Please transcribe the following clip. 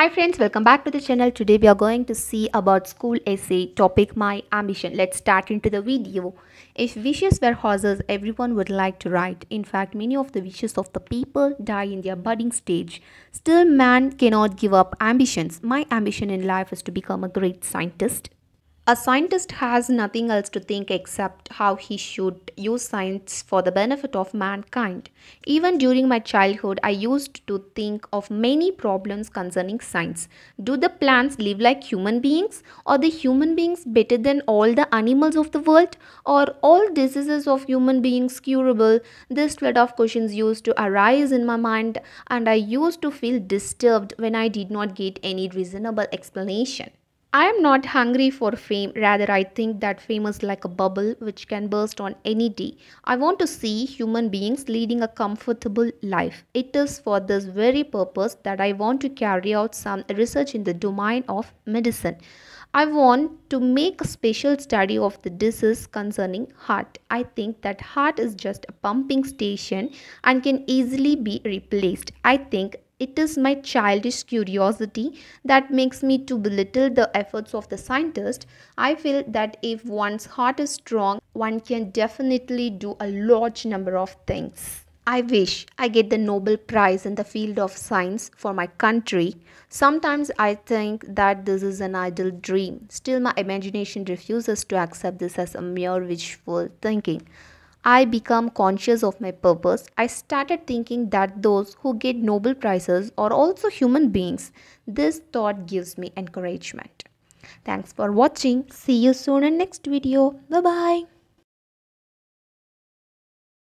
Hi friends, welcome back to the channel. Today we are going to see about school essay topic My Ambition. Let's start into the video. If wishes were horses, everyone would like to ride. In fact, many of the wishes of the people die in their budding stage. Still, man cannot give up ambitions. My ambition in life is to become a great scientist, a scientist has nothing else to think except how he should use science for the benefit of mankind. Even during my childhood, I used to think of many problems concerning science. Do the plants live like human beings? Are the human beings better than all the animals of the world? Are all diseases of human beings curable? This flood of questions used to arise in my mind, and I used to feel disturbed when I did not get any reasonable explanation. I am not hungry for fame, rather, I think that fame is like a bubble which can burst on any day. I want to see human beings leading a comfortable life. It is for this very purpose that I want to carry out some research in the domain of medicine. I want to make a special study of the disease concerning heart. I think that heart is just a pumping station and can easily be replaced. I think it is my childish curiosity that makes me to belittle the efforts of the scientist. I feel that if one's heart is strong, one can definitely do a large number of things. I wish I get the Nobel Prize in the field of science for my country. Sometimes I think that this is an idle dream. Still, my imagination refuses to accept this as a mere wishful thinking. I become conscious of my purpose, I started thinking that those who get Nobel Prizes are also human beings. This thought gives me encouragement. Thanks for watching. See you soon in next video. Bye bye.